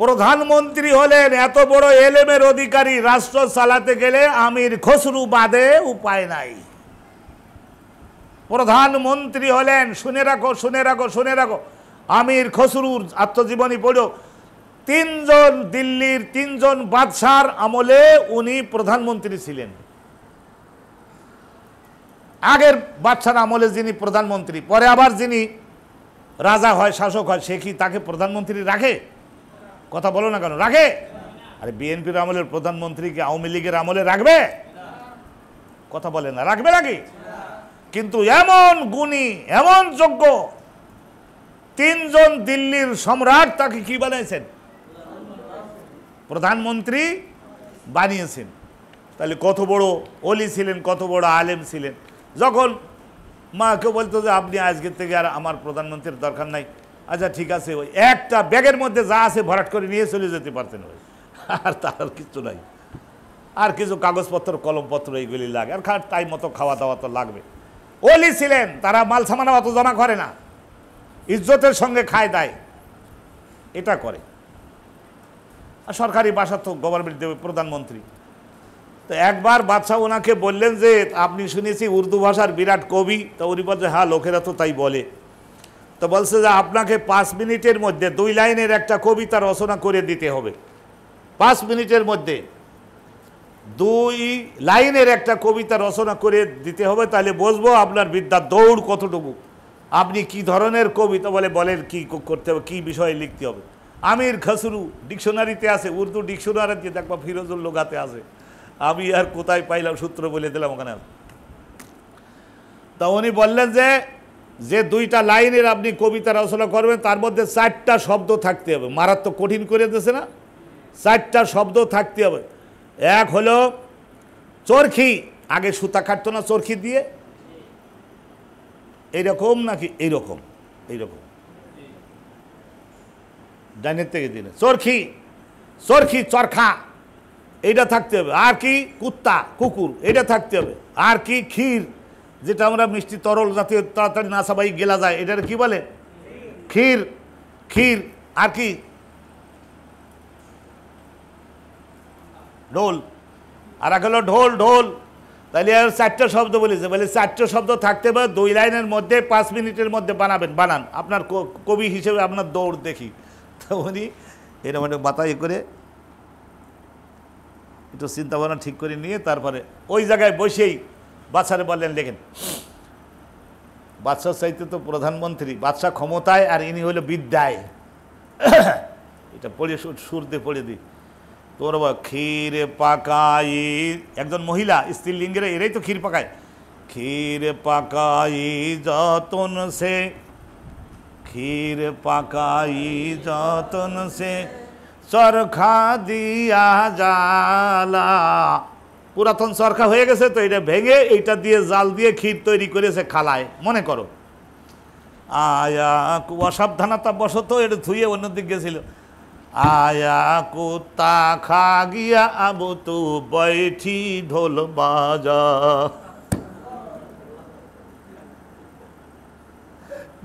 প্রধানমন্ত্রী হলেন এত বড় এলেমের অধিকারী রাষ্ট্র চালাতে গেলে আমির খসরু বাদে উপায় নাই প্রধানমন্ত্রী হলেন শুনে রাখো শুনে রাখো শুনে রাখো আমির খসরুর আত্মজীবনী পড়ো তিনজন দিল্লির তিনজন বাদশার আমলে উনি প্রধানমন্ত্রী ছিলেন আগের বাদশার আমলে যিনি প্রধানমন্ত্রী পরে আবার যিনি রাজা হয় শাসক হয় সে কি তাকে প্রধানমন্ত্রী রাখে কথা বলো না কেন রাখে আরে বিএনপির আমলের প্রধানমন্ত্রীকে আওয়ামী লীগের আমলে রাখবে কথা বলে না রাখবে নাকি কিন্তু এমন গুণী এমন যোগ্য তিনজন দিল্লির সম্রাট তাকে কি বানিয়েছেন প্রধানমন্ত্রী বানিয়েছেন তাহলে কত বড় অলি ছিলেন কত বড় আলেম ছিলেন যখন মাকে বলতো যে আপনি আজকের থেকে আর আমার প্রধানমন্ত্রীর দরকার নাই আচ্ছা ঠিক আছে ওই একটা ব্যাগের মধ্যে যা আছে ভরাট করে নিয়ে চলে যেতে পারতেন ওই আর তার কিছু নাই আর কিছু কাগজপত্র কলমপত্র এইগুলি লাগে আর খাট তাই মতো খাওয়া দাওয়া তো লাগবে অলি ছিলেন তারা মাল সামানা অত জমা করে না ইজ্জতের সঙ্গে খায় দায় এটা করে আর সরকারি বাসা তো গভর্নমেন্ট দেবে প্রধানমন্ত্রী তো একবার বাদশাহ ওনাকে বললেন যে আপনি শুনেছি উর্দু ভাষার বিরাট কবি তো উনি বলছে হ্যাঁ লোকেরা তো তাই বলে তো বলছে যে আপনাকে পাঁচ মিনিটের মধ্যে দুই লাইনের একটা কবিতা রচনা করে দিতে হবে পাঁচ মিনিটের মধ্যে দুই লাইনের একটা কবিতা রচনা করে দিতে হবে তাহলে বসবো আপনার বিদ্যা দৌড় কতটুকু আপনি কি ধরনের কবিতা বলে বলেন কি করতে হবে কী বিষয়ে লিখতে হবে আমির খসরু ডিকশনারিতে আছে উর্দু ডিকশনারিতে দেখবো ফিরোজুল লোগাতে আছে আমি আর কোথায় পাইলাম সূত্র বলে দিলাম ওখানে তা উনি বললেন যে যে দুইটা লাইনের আপনি কবিতা রচনা করবেন তার মধ্যে চারটা শব্দ থাকতে হবে মারাত্মক কঠিন করে দিয়েছে না চারটা শব্দ থাকতে হবে এক হলো চরখি আগে সুতা কাটতো না চরখি দিয়ে এইরকম নাকি এইরকম এইরকম ডাইনের থেকে দিলে চরখি চরখি চরখা এইটা থাকতে হবে আর কি কুত্তা কুকুর এটা থাকতে হবে আর কি ক্ষীর যেটা আমরা মিষ্টি তরল জাতীয় তাড়াতাড়ি না সবাই গেলা যায় এটার কি বলে ক্ষীর ক্ষীর আর কি ঢোল আর এক হলো ঢোল ঢোল তাহলে আর চারটে শব্দ বলেছে বলে চারটে শব্দ থাকতে পারে দুই লাইনের মধ্যে পাঁচ মিনিটের মধ্যে বানাবেন বানান আপনার কবি হিসেবে আপনার দৌড় দেখি তো উনি এরকম একটা মাথা ইয়ে করে একটু চিন্তা ভাবনা ঠিক করে নিয়ে তারপরে ওই জায়গায় বসেই বাচ্চারে বললেন লেখেন বাদশাহ চাইতে তো প্রধানমন্ত্রী বাদশাহ ক্ষমতায় আর ইনি হলো বিদ্যায় এটা পড়ে সুর দিয়ে পড়ে দিই তোর ক্ষীর পাকাই একজন মহিলা স্ত্রীলিঙ্গের এরাই তো ক্ষীর পাকায় ক্ষীর পাকাই যতন সে ক্ষীর পাকাই যতন সে চরখা দিয়া জালা পুরাতন চরখা হয়ে গেছে তো এটা ভেঙে এইটা দিয়ে জাল দিয়ে ক্ষীর তৈরি করেছে খালায় মনে করো আয়া অসাবধানতা বসত এটা ধুয়ে অন্যদিকে গেছিলো আয়া কুতা খা গিয়া আবু তু বৈঠি ঢোল বাজা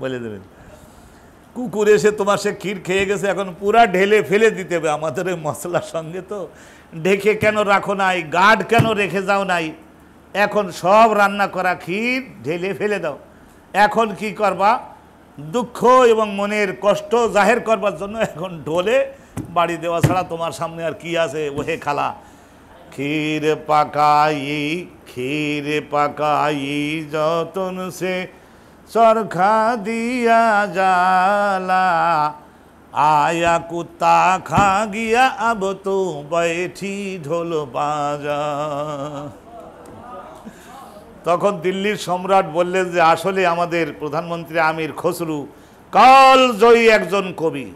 বলে দেবেন কুকুর এসে তোমার সে ক্ষীর খেয়ে গেছে এখন পুরা ঢেলে ফেলে দিতে হবে আমাদের ওই মশলার সঙ্গে তো ঢেকে কেন রাখো নাই গার্ড কেন রেখে যাও নাই এখন সব রান্না করা ক্ষীর ঢেলে ফেলে দাও এখন কি করবা দুঃখ এবং মনের কষ্ট জাহের করবার জন্য এখন ঢোলে বাড়ি দেওয়া ছাড়া তোমার সামনে আর কি আছে ওহে খালা ক্ষীর পাকাই ক্ষীর পাকাই যতন সে চরখা দিয়া জালা আয়া কুত্তা খা গিয়া আব তো বৈঠি ঢোল বাজা তখন দিল্লির সম্রাট বললেন যে আসলে আমাদের প্রধানমন্ত্রী আমির খসরু কালজয়ী একজন কবি